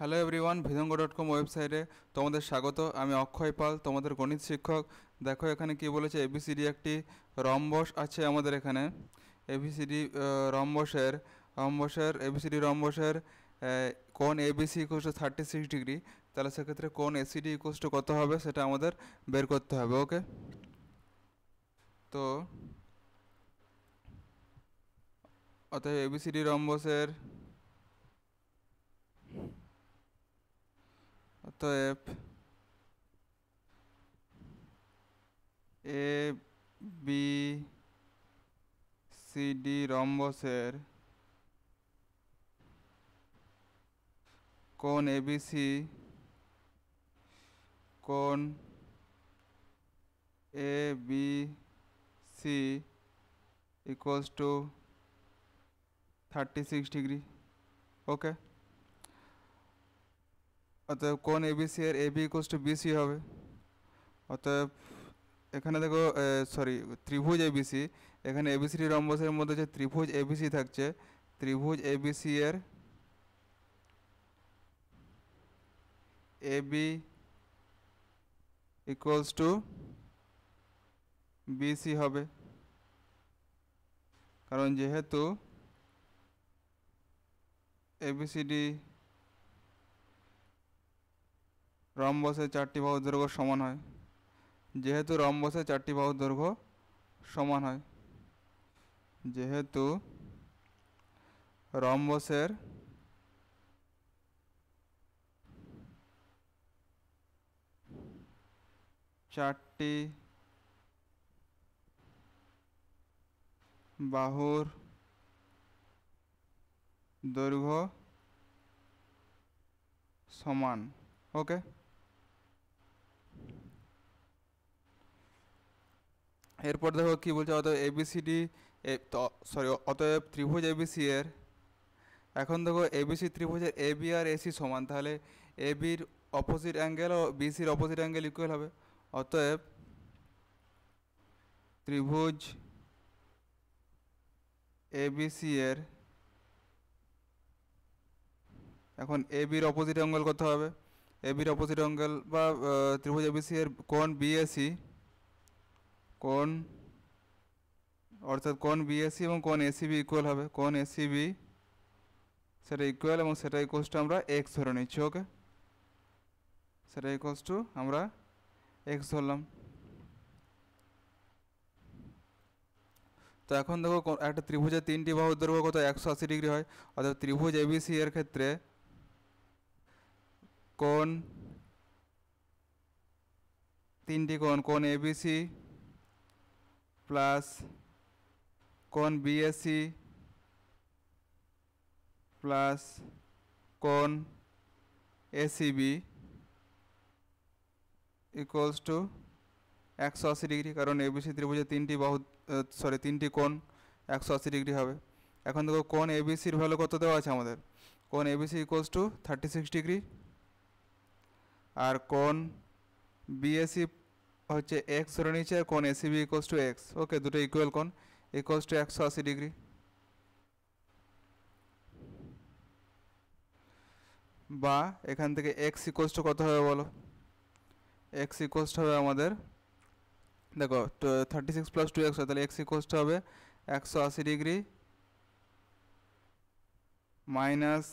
hello everyone ভিদঙ্গ dot com ওয়েবসাইটে তোমাদের স্বাগত আমি অক্ষয় পাল তোমাদের গণিত শিক্ষক দেখো এখানে কি বলেছে এবিসিডি একটি রম্বস আছে আমাদের এখানে এবিসিডি রম্বসের রম্বসের এবিসিডি রম্বসের কোন A B C equals to thirty six degree তাহলে সেক্ষেত্রে কোন এসিডি ইকোস টু কত হবে সেটা আমাদের বের করতে হবে ওকে তো অতএব এবিসিডি রম্বসের অতএব এ বি সি সিডি রম্বসের কোন এবিসি কোন A B C equals to thirty six degree okay অতএব কোন এবিসি এর A B equals to B C হবে অতএব এখানে দেখো সরি ত্রিভুজ এ বি সি এখানে এবিসি রম্বসের মধ্যে যে ত্রিভুজ এ বি সি থাকছে ত্রিভুজ এবিসি এর A B equals to B C হবে কারণ যেহেতু এবিসিডি রম্বসের চারটি বাহুর দৈর্ঘ্য সমান হয় যেহেতু রম্বসের চারটি বাহুর দৈর্ঘ্য সমান হয় যেহেতু রম্বসের চারটি বাহুর দৈর্ঘ্য সমান ওকে এরপর দেখো কী বলছে অত এবিসিডি সরি অতএব ত্রিভুজ এবিসি এর এখন দেখো এবিসি ত্রিভুজের এ বি আর এসি সমান তাহলে এ বির অপোজিট অ্যাঙ্গেল ও বিসির অপোজিট অ্যাঙ্গেল ইকুয়াল হবে অতএব ত্রিভুজ এবিসি এর এখন এ বির অপোজিট অ্যাঙ্গেল কত হবে এ বির অপোজিট অ্যাঙ্গেল বা ত্রিভুজ এবিসি এর কোণ বিএসি কোণ অর্থাৎ কোণ বিএসি এবং কোণ এসিবি ইকুয়াল হবে কোণ এসিবি সেটা ইকুয়াল এবং সেটা ইকোয়ালস টু আমরা এক্স ধরে নিচ্ছি ওকে সেটা ইকোয়ালস টু আমরা এক্স ধরলাম তো এখন দেখো একটা ত্রিভুজের তিনটি বাহুর দৈর্ঘ্য কত একশো আশি ডিগ্রি হয় অর্থাৎ ত্রিভুজ এবিসি এর ক্ষেত্রে কোন তিনটি কোণ কোণ এবিসি প্লাস কোণ বিএসি প্লাস কোন এসিবি ইকুয়ালস টু একশো আশি ডিগ্রি কারণ এবিসি ত্রিভুজে তিনটি বাহু সরি তিনটি কোন একশো আশি ডিগ্রি হবে এখন দেখো কোন এবিসির ভ্যালু কত দেওয়া আছে আমাদের কোন A B C equals to thirty six degree আর কোন বিএসি হচ্ছে এক্স ধরে নিচ্ছে আর কোন A C B equals to X okay দুটো ইকুয়াল কোন ইকোয়ালস টু একশো আশি ডিগ্রি বা এখান থেকে এক্স ইকোয়ালস টু কত হবে বলো এক্স ইকোয়াস হবে আমাদের দেখো thirty six plus two X তাহলে এক্স ইকোয়াস হবে একশো আশি ডিগ্রি minus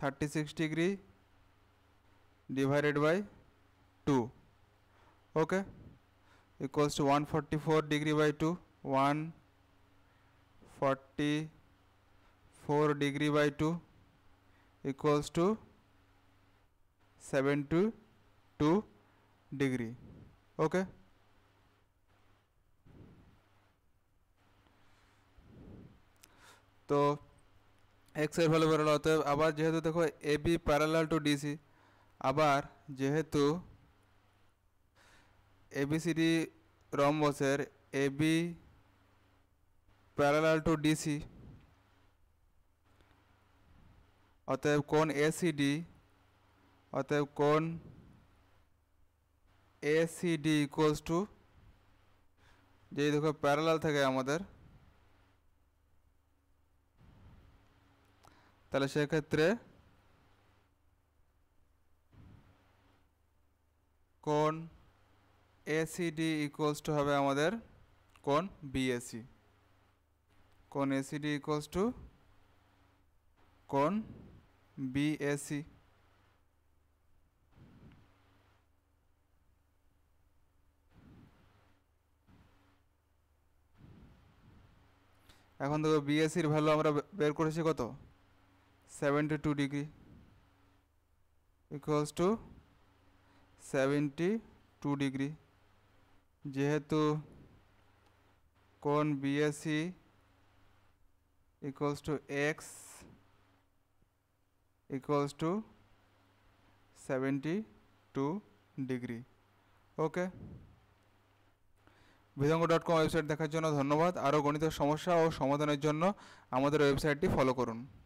thirty six degree divided by two okay equals to 144 degree by 2 144 degree by 2 equals to 72 degree okay तो एक्स এর ভ্যালু বেরোলো অতএব আবার যেহেতু দেখো এবি প্যারালাল টু ডিসি আবার যেহেতু এবিসিডি রম্বসের এবি প্যারালাল টু ডিসি অতএব কোন এসিডি অতএব কোন এসিডি ইকুয়ালস টু যেই দেখো প্যারালাল থাকে আমাদের তাহলে সেক্ষেত্রে কোন এসিডি ইকুয়ালস টু হবে আমাদের কোন বিএসি কোন এসিডি ইকুয়ালস টু কোন বিএসি এখন দেখো বিএসির ভ্যালু আমরা বের করেছি কত seventy two degree equals to seventy two degree যেহেতু কোন B A C equals to X equals to seventy two degree okay বিধঙ্গ ডট কম ওয়েবসাইট দেখার জন্য ধন্যবাদ আরও গণিত সমস্যা ও সমাধানের জন্য আমাদের ওয়েবসাইটটি ফলো করুন